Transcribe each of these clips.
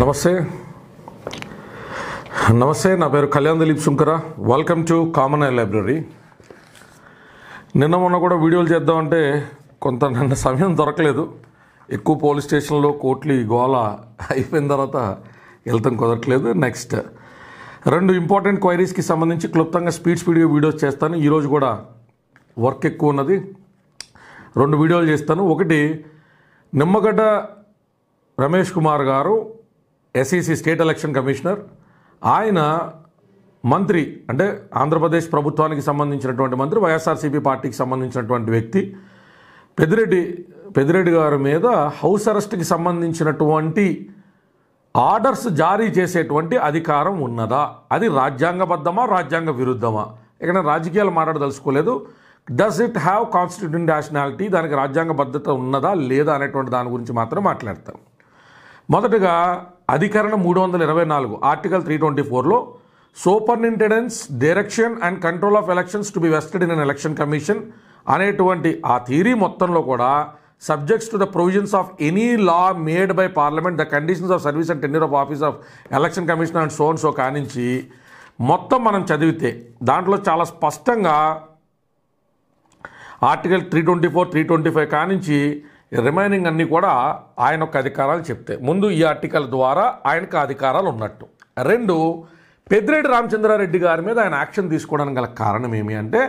నమస్తే నమస్తే నా పేరు Kalyan Dilip Shunkara welcome to common I library నిన్న మొన్న కూడా వీడియోలు చేద్దామంటే కొంత నిన్న సమయం దొరకలేదు ఎక్కువ పోలీస్ స్టేషన్లో కోట్లు గోళ అయిపోయిన తర్వాత వెళ్తాం కుదరట్లేదు నెక్స్ట్ రెండు ఇంపార్టెంట్ క్వైరీస్కి సంబంధించి క్లుప్తంగా స్పీడ్ స్పీడ్గా వీడియోస్ చేస్తాను ఈరోజు కూడా వర్క్ ఎక్కువ ఉన్నది రెండు వీడియోలు చేస్తాను ఒకటి నిమ్మగడ్డ రమేష్ కుమార్ గారు ఎస్ఈసి స్టేట్ ఎలక్షన్ కమిషనర్ ఆయన మంత్రి అంటే ఆంధ్రప్రదేశ్ ప్రభుత్వానికి సంబంధించినటువంటి మంత్రి వైఎస్ఆర్సీపీ పార్టీకి సంబంధించినటువంటి వ్యక్తి పెద్దిరెడ్డి పెద్దిరెడ్డి గారి మీద హౌస్ అరెస్ట్కి సంబంధించినటువంటి ఆర్డర్స్ జారీ చేసేటువంటి అధికారం ఉన్నదా అది రాజ్యాంగబద్ధమా రాజ్యాంగ విరుద్ధమా ఎక్కడ రాజకీయాలు మాట్లాడదలుచుకోలేదు does it have constitution nationality దానికి రాజ్యాంగ బద్ధత ఉన్నదా లేదా అనేటువంటి దాని గురించి మాత్రం మాట్లాడతాం మొదటగా అధికరణ మూడు వందల ఇరవై నాలుగు ఆర్టికల్ త్రీ ట్వంటీ ఫోర్లో superintendence direction and control of elections to be vested in an election commission అనేటువంటి ఆ థీరీ మొత్తంలో కూడా subjects to the provisions of any law made by parliament the conditions of service and tenure of office of election commission and soon so కానించి మొత్తం మనం చదివితే దాంట్లో చాలా స్పష్టంగా article three twenty four three twenty five కానించి remaining అన్నీ కూడా ఆయన యొక్క అధికారాలు చెప్తే ముందు ఈ ఆర్టికల్ ద్వారా ఆయనకు అధికారాలు ఉన్నట్టు రెండు పెద్దిరెడ్డి రామచంద్రారెడ్డి గారి మీద ఆయన యాక్షన్ తీసుకోవడానికి గల కారణం ఏమి అంటే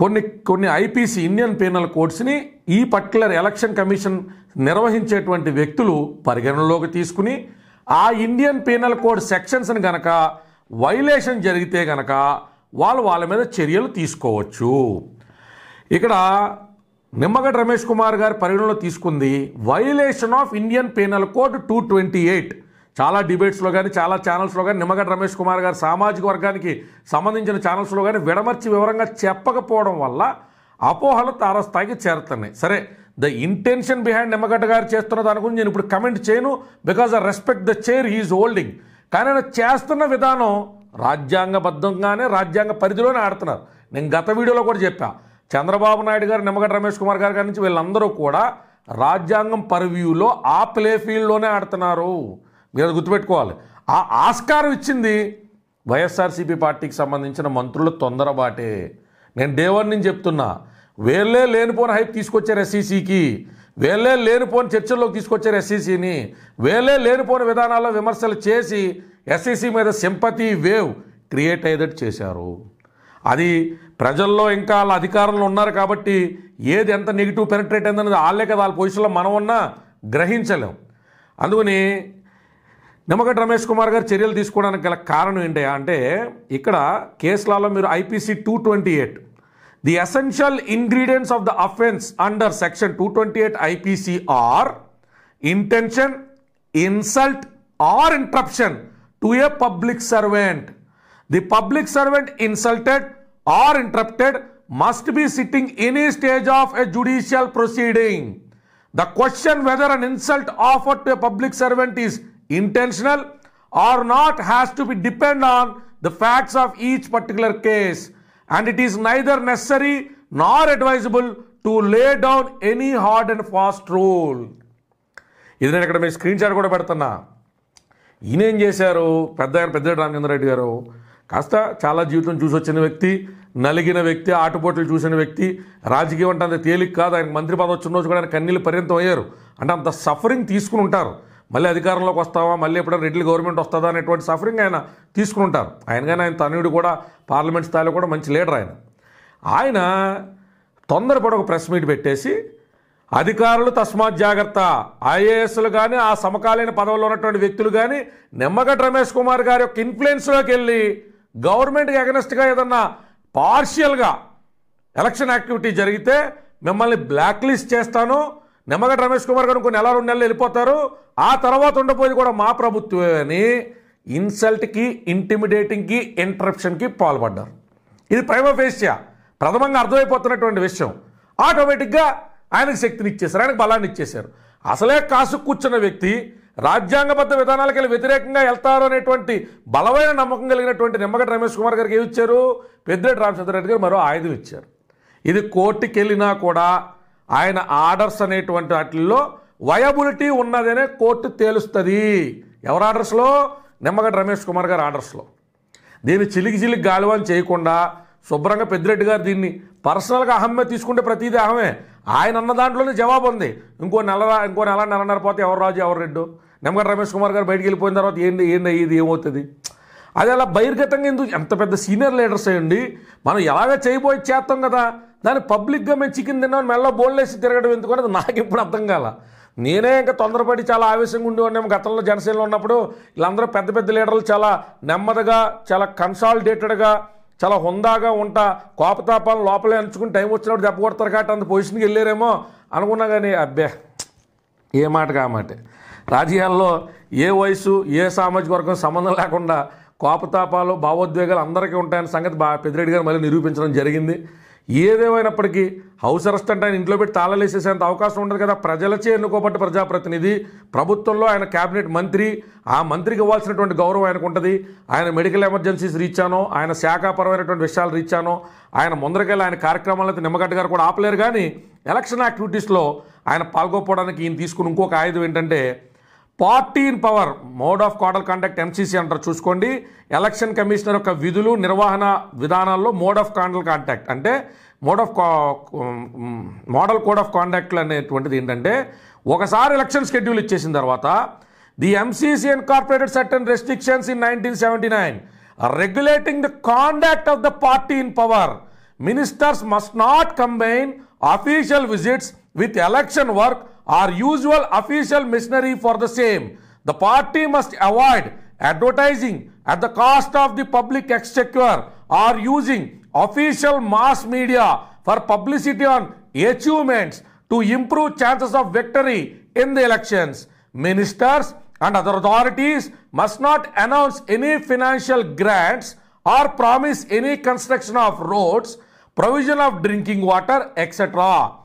కొన్ని కొన్ని ఐపీసీ ఇండియన్ పీనల్ కోడ్స్ని ఈ పర్టికులర్ ఎలక్షన్ కమిషన్ నిర్వహించేటువంటి వ్యక్తులు పరిగణనలోకి తీసుకుని ఆ ఇండియన్ పీనల్ కోడ్ సెక్షన్స్ని గనక వైలేషన్ జరిగితే గనక వాళ్ళు వాళ్ళ మీద చర్యలు తీసుకోవచ్చు ఇక్కడ నిమ్మగడ్డ రమేష్ కుమార్ గారు పరిగణలో తీసుకుంది violation of Indian penal code two twenty eight చాలా డిబేట్స్లో కానీ చాలా ఛానల్స్లో కానీ నిమ్మగడ్డ రమేష్ కుమార్ గారు సామాజిక వర్గానికి సంబంధించిన ఛానల్స్లో కానీ విడమర్చి వివరంగా చెప్పకపోవడం వల్ల అపోహలు తారస్థాయికి చేరుతున్నాయి సరే ద ఇంటెన్షన్ బిహైండ్ నిమ్మగడ్డ గారు చేస్తున్న దాని గురించి నేను ఇప్పుడు కమెంట్ చేయను because I respect the chair he's holding కానీ ఆయన చేస్తున్న విధానం రాజ్యాంగబద్ధంగానే రాజ్యాంగ పరిధిలోనే ఆడుతున్నారు నేను గత వీడియోలో కూడా చెప్పాను చంద్రబాబు నాయుడు గారు నిమ్మగడ్డ రమేష్ కుమార్ గారి గారి నుంచి వీళ్ళందరూ కూడా రాజ్యాంగం పర్వ్యూలో ఆ ప్లే ఫీల్డ్లోనే ఆడుతున్నారు మీరు అది గుర్తుపెట్టుకోవాలి ఆ ఆస్కారం ఇచ్చింది వైఎస్ఆర్సీపీ పార్టీకి సంబంధించిన మంత్రులు తొందరబాటే నేను దేవన్ నుంచి చెప్తున్నా వేళ్ళే లేనిపోని హైప్ తీసుకొచ్చారు ఎస్సీసీకి వేళ్ళే లేనిపోని చర్చల్లోకి తీసుకొచ్చారు ఎస్సీసీని వేళ్ళే లేనిపోని విధానాల్లో విమర్శలు చేసి ఎస్సీసీ మీద సింపతి వేవ్ క్రియేట్ అయ్యేటట్టు చేశారు అది ప్రజల్లో ఇంకా వాళ్ళ అధికారంలో ఉన్నారు కాబట్టి ఏది ఎంత నెగిటివ్ పెనట్రేట్ అయిందనేది వాళ్ళే కదా వాళ్ళ పొజిషన్లో మనం ఉన్నా గ్రహించలేం అందుకని నిమ్మగడ్డ రమేష్ కుమార్ గారు చర్యలు తీసుకోవడానికి గల కారణం ఏంటి అంటే ఇక్కడ కేసులలో మీరు IPC two twenty eight the essential ingredients of the offence under section two twenty eight IPC are intention insult or interruption to a public servant the public servant insulted or interrupted must be sitting any stage of a judicial proceeding. The question whether an insult offered to a public servant is intentional or not has to be depend on the facts of each particular case and it is neither necessary nor advisable to lay down any hard and fast rule. ఇది నేను ఇక్కడ మీ screen shot కూడా పెడుతున్నా ఈయనేం చేశారు పెద్ద పెద్ద రామచంద్రరెడ్డి గారు కాస్త చాలా జీవితం చూసి వచ్చిన వ్యక్తి నలిగిన వ్యక్తి ఆటుపోట్లు చూసిన వ్యక్తి రాజకీయం అంటే అంత తేలిక కాదు ఆయన మంత్రి పదవి వచ్చిన రోజు కూడా ఆయన కన్నీళ్ళు పర్యంతం అయ్యారు అంటే అంత సఫరింగ్ తీసుకుని ఉంటారు మళ్ళీ అధికారంలోకి వస్తావా మళ్ళీ ఎప్పుడైనా రెడ్డి గవర్నమెంట్ వస్తుందా అనేటువంటి సఫరింగ్ ఆయన తీసుకుని ఉంటారు ఆయన కానీ ఆయన తనయుడు కూడా పార్లమెంట్ స్థాయిలో కూడా మంచి లీడర్ ఆయన ఆయన తొందరపడి ఒక ప్రెస్ మీట్ పెట్టేసి అధికారులు తస్మాత్ జాగ్రత్త ఐఏఎస్లు కానీ ఆ సమకాలీన పదవుల్లో ఉన్నటువంటి వ్యక్తులు కానీ నిమ్మగడ్డ రమేష్ కుమార్ గారి యొక్క ఇన్ఫ్లుయెన్స్లోకి వెళ్ళి గవర్నమెంట్కి అగనెస్ట్గా ఏదన్నా పార్షియల్గా ఎలక్షన్ యాక్టివిటీ జరిగితే మిమ్మల్ని బ్లాక్ లిస్ట్ చేస్తాను నిమ్మగడ్డ రమేష్ కుమార్ గారు కొన్ని నెల రెండు నెలలు వెళ్ళిపోతారు ఆ తర్వాత ఉండబోయేది కూడా మా ప్రభుత్వమే అని ఇన్సల్ట్కి ఇంటిమిడేటింగ్కి ఇంటరప్షన్కి పాల్పడ్డారు ఇది ప్రైమఫేషియా ప్రథమంగా అర్థమైపోతున్నటువంటి విషయం ఆటోమేటిక్గా ఆయనకు శక్తిని ఇచ్చేశారు ఆయనకు బలాన్ని ఇచ్చేశారు అసలే కాసు కూర్చున్న వ్యక్తి రాజ్యాంగబద్ధ విధానాలకు వ్యతిరేకంగా వెళ్తారు అనేటువంటి బలమైన నమ్మకం కలిగినటువంటి నిమ్మగడ్డ రమేష్ కుమార్ గారికి ఏమి ఇచ్చారు పెద్దిరెడ్డి రామచంద్రరెడ్డి గారు మరో ఆయుధం ఇచ్చారు ఇది కోర్టుకి వెళ్ళినా కూడా ఆయన ఆర్డర్స్ అనేటువంటి వాటిల్లో వయబులిటీ ఉన్నదనే కోర్టు తేలుస్తుంది ఎవరి ఆర్డర్స్లో నిమ్మగడ్డ రమేష్ కుమార్ గారు ఆర్డర్స్లో దీన్ని చిలికి చిలికి గాలివాన్ చేయకుండా శుభ్రంగా పెద్దిరెడ్డి గారు దీన్ని పర్సనల్గా అహమ్మే తీసుకుంటే ప్రతిదీ అహమే ఆయన అన్న దాంట్లోనే జవాబు ఉంది ఇంకో నెల ఇంకో నెల నెలన్నర పోతే ఎవరు రాజు ఎవరు రెడ్డు నిమ్మగడ్డ రమేష్ కుమార్ గారు బయటికి వెళ్ళిపోయిన తర్వాత ఏంటి ఏంటి ఇది ఏమవుతుంది అది అలా బహిర్గతంగా ఎందుకు ఎంత పెద్ద సీనియర్ లీడర్స్ అయ్యండి మనం ఎలాగ చేయబోయి చేస్తాం కదా దాన్ని పబ్లిక్గా మేము చికెన్ తిన్నాం మెల్ల బోన్లేసి తిరగడం ఎందుకు అనేది నాకు ఇప్పుడు అర్థం కాల నేనే ఇంకా తొందరపడి చాలా ఆవేశంగా ఉండేవాడిని గతంలో జనసేనలో ఉన్నప్పుడు వీళ్ళందరూ పెద్ద పెద్ద లీడర్లు చాలా నెమ్మదిగా చాలా కన్సాలిడేటెడ్గా చాలా హుందాగా ఉంటా కోపతాపాలను లోపలే ఎంచుకుని టైం వచ్చినప్పుడు దెబ్బ కొడతారు కాబట్టి అంత పొజిషన్కి వెళ్ళారేమో అనుకున్నా కానీ అబ్బే ఏ మాట కామాటే రాజకీయాల్లో ఏ వయసు ఏ సామాజిక వర్గం సంబంధం లేకుండా కోపతాపాలు భావోద్వేగాలు అందరికీ ఉంటాయని సంగతి బా పెద్దిరెడ్డి గారు మళ్ళీ నిరూపించడం జరిగింది ఏదేమైనప్పటికీ హౌస్ అరెస్ట్ అంటే ఆయన ఇంట్లో పెట్టి తాళలేసేసేంత అవకాశం ఉండదు కదా ప్రజలచే ఎన్నుకోబట్టి ప్రజాప్రతినిధి ప్రభుత్వంలో ఆయన క్యాబినెట్ మంత్రి ఆ మంత్రికి ఇవ్వాల్సినటువంటి గౌరవం ఆయనకు ఉంటుంది ఆయన మెడికల్ ఎమర్జెన్సీస్ రీచానో ఆయన శాఖాపరమైనటువంటి విషయాలు రీచానో ఆయన ముందరకెళ్ళి ఆయన కార్యక్రమాలైతే నిమ్మగడ్డ గారు కూడా ఆపలేరు కానీ ఎలక్షన్ యాక్టివిటీస్లో ఆయన పాల్గొపోవడానికి ఈయన తీసుకుని ఇంకొక ఆయుధం ఏంటంటే party in power mode of codal conduct MCC అంటారు చూసుకోండి ఎలక్షన్ కమిషనర్ యొక్క విధులు నిర్వహణ విధానాల్లో మోడ్ ఆఫ్ కాండల్ కాంటాక్ట్ అంటే mode of model code of కాండక్ట్లు అనేటువంటిది ఏంటంటే ఒకసారి ఎలక్షన్ షెడ్యూల్ ఇచ్చేసిన తర్వాత the MCC incorporated certain restrictions in nineteen seventy nine regulating the conduct of the party in power ministers must not combine official visits with election work or usual official machinery for the same. The party must avoid advertising at the cost of the public exchequer or using official mass media for publicity on achievements to improve chances of victory in the elections. Ministers and other authorities must not announce any financial grants or promise any construction of roads, provision of drinking water, etc.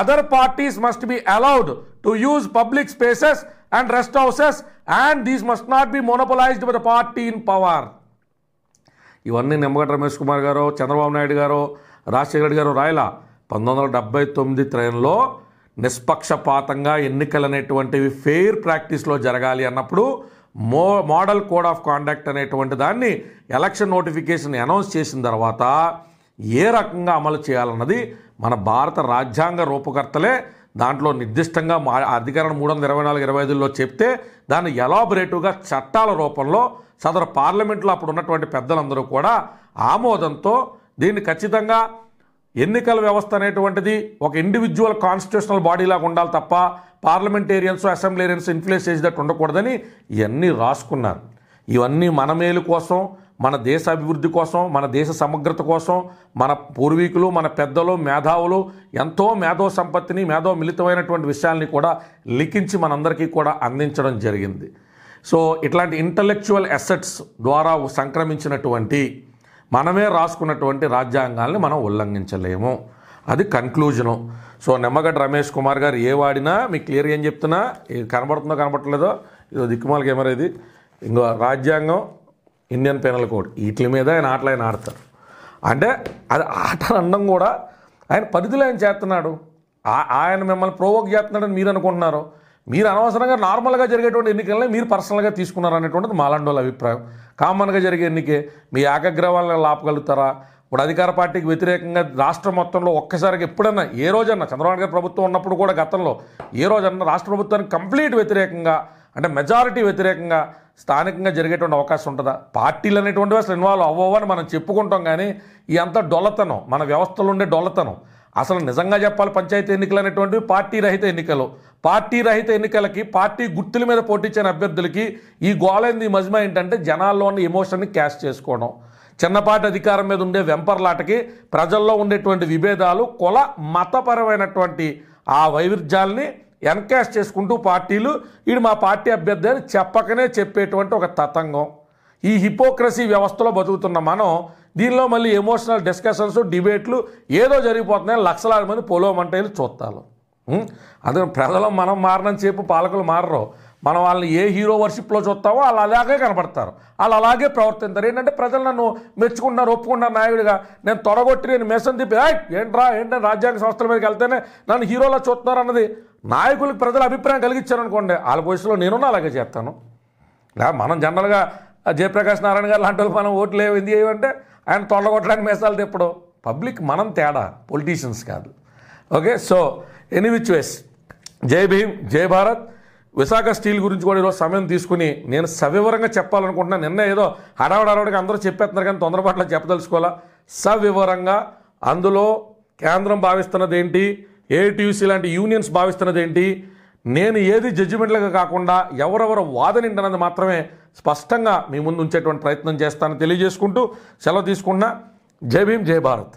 Other parties must be allowed to use public spaces and rest houses and these must not be monopolised by the party in power ఇవన్నీ నిమ్మగడ్డ రమేష్ కుమార్ గారు చంద్రబాబు నాయుడు గారు రాజశేఖర రెడ్డి గారు రాయల పంతొమ్మిది వందల డెబ్బై తొమ్మిది త్రయంలో నిష్పక్షపాతంగా ఎన్నికలు అనేటువంటివి ఫెయిర్ ప్రాక్టీస్లో జరగాలి అన్నప్పుడు మో మోడల్ కోడ్ ఆఫ్ కాండక్ట్ అనేటువంటి దాన్ని ఎలక్షన్ నోటిఫికేషన్ అనౌన్స్ చేసిన తర్వాత ఏ రకంగా అమలు చేయాలన్నది మన భారత రాజ్యాంగ రూపకర్తలే దాంట్లో నిర్దిష్టంగా మా అధికారం మూడు వందల ఇరవై నాలుగు ఇరవై ఐదులో చెప్తే దాన్ని ఎలాబరేటివ్గా చట్టాల రూపంలో సదరు పార్లమెంట్లో అప్పుడు ఉన్నటువంటి పెద్దలందరూ కూడా ఆమోదంతో దీన్ని ఖచ్చితంగా ఎన్నికల వ్యవస్థ అనేటువంటిది ఒక ఇండివిజువల్ కాన్స్టిట్యూషనల్ బాడీలాగా ఉండాలి తప్ప పార్లమెంటేరియన్స్ అసెంబ్లీరియన్స్ ఇన్ఫ్లుయెన్స్ చేసేటట్టు ఉండకూడదని ఇవన్నీ రాసుకున్నారు ఇవన్నీ మన మేలు కోసం మన దేశ అభివృద్ధి కోసం మన దేశ సమగ్రత కోసం మన పూర్వీకులు మన పెద్దలు మేధావులు ఎంతో మేధో సంపత్తిని మేధో మిళితమైనటువంటి విషయాల్ని కూడా లిఖించి మనందరికీ కూడా అందించడం జరిగింది సో ఇట్లాంటి ఇంటలెక్చువల్ అసెట్స్ ద్వారా సంక్రమించినటువంటి మనమే రాసుకున్నటువంటి రాజ్యాంగాల్ని మనం ఉల్లంఘించలేము అది కన్క్లూజను సో నిమ్మగడ్డ రమేష్ కుమార్ గారు ఏ వాడినా మీకు క్లియర్గా ఏం చెప్తున్నా కనబడుతుందో కనబడట్లేదో ఇది దిక్కుమాలకి ఏమరేది ఇది ఇంకో రాజ్యాంగం ఇండియన్ పెనల్ కోడ్ వీటి మీద ఆయన ఆటలు ఆయన ఆడతారు అంటే అది ఆటలు అనడం కూడా ఆయన పరిధిలో ఆయన చేస్తున్నాడు ఆయన మిమ్మల్ని ప్రోవోక్ చేస్తున్నాడని మీరు అనుకుంటున్నారు మీరు అనవసరంగా నార్మల్గా జరిగేటువంటి ఎన్నికలనే మీరు పర్సనల్గా తీసుకున్నారు అనేటువంటిది మాలండోల అభిప్రాయం కామన్గా జరిగే ఎన్నికే మీ ఏకగ్రవాలను లాపగలుగుతారా ఇప్పుడు అధికార పార్టీకి వ్యతిరేకంగా రాష్ట్ర మొత్తంలో ఒక్కసారికి ఎప్పుడన్నా ఏ రోజన్నా చంద్రబాబు గారి ప్రభుత్వం ఉన్నప్పుడు కూడా గతంలో ఏ రోజన్నా రాష్ట్ర ప్రభుత్వానికి కంప్లీట్ వ్యతిరేకంగా అంటే మెజారిటీ వ్యతిరేకంగా స్థానికంగా జరిగేటువంటి అవకాశం ఉంటుందా పార్టీలు అనేటువంటివి అసలు ఇన్వాల్వ్ అవ్వవని మనం చెప్పుకుంటాం కానీ ఈ అంత డొల్లతనం మన వ్యవస్థలో ఉండే డొల్లతనం అసలు నిజంగా చెప్పాలి పంచాయతీ ఎన్నికలు అనేటువంటివి పార్టీ రహిత ఎన్నికలు పార్టీ రహిత ఎన్నికలకి పార్టీ గుర్తుల మీద పోటీచ్చిన అభ్యర్థులకి ఈ గోలైంది మజ్మా ఏంటంటే జనాల్లో ఉన్న ఎమోషన్ని క్యాష్ చేసుకోవడం చిన్నపాటి అధికారం మీద ఉండే వెంపర్లాటకి ప్రజల్లో ఉండేటువంటి విభేదాలు కుల మతపరమైనటువంటి ఆ వైవిధ్యాల్ని ఎన్కాష్ చేసుకుంటూ పార్టీలు ఈడు మా పార్టీ అభ్యర్థి అని చెప్పకనే చెప్పేటువంటి ఒక తతంగం ఈ హిపోక్రసీ వ్యవస్థలో బతుకుతున్న మనం దీనిలో మళ్ళీ ఎమోషనల్ డిస్కషన్స్ డిబేట్లు ఏదో జరిగిపోతున్నాయి లక్షలాది మంది పొలోమంటేలు చూస్తాను అందుకని ప్రజలు మనం మారనని చెప్పి పాలకులు మారరు మనం వాళ్ళని ఏ హీరో వర్షిప్లో చూస్తామో వాళ్ళు అలాగే కనపడతారు వాళ్ళు అలాగే ప్రవర్తిస్తారు ఏంటంటే ప్రజలు నన్ను మెచ్చుకుంటున్నారు ఒప్పుకుంటున్నారు నాయకుడిగా నేను తొడగొట్టి నేను మెసన్ తిప్పి ఏంట్రా ఏంటంటే రాజ్యాంగ సంస్థల మీదకి వెళ్తేనే నన్ను హీరోలా చూస్తున్నారు అన్నది నాయకులకు ప్రజల అభిప్రాయం కలిగించారు అనుకోండి వాళ్ళ పొజిషన్లో నేనున్నా అలాగే చేస్తాను మనం జనరల్గా జయప్రకాశ్ నారాయణ గారు లాంటి వాళ్ళు మనం ఓట్లు ఏంది ఏమంటే ఆయన తొండగొట్టడానికి మేసాలు తిప్పడం పబ్లిక్ మనం తేడా పొలిటీషియన్స్ కాదు okay so any which ways జై భీమ్ జై భారత్ విశాఖ స్టీల్ గురించి కూడా ఈరోజు సమయం తీసుకుని నేను సవివరంగా చెప్పాలనుకుంటున్నా నిన్న ఏదో హడావడారావుడికి అందరూ చెప్పేస్తున్నారు కానీ తొందరపాట్లో చెప్పదలుచుకోవాలా సవివరంగా అందులో కేంద్రం భావిస్తున్నది ఏంటి ఏటీయూసీ లాంటి యూనియన్స్ భావిస్తున్నది ఏంటి నేను ఏది జడ్జిమెంట్లుగా కాకుండా ఎవరెవరు వాదనింటన్నది మాత్రమే స్పష్టంగా మీ ముందు ఉంచేటువంటి ప్రయత్నం చేస్తానని తెలియజేసుకుంటూ సెలవు తీసుకున్న జై భీమ్ జై భారత్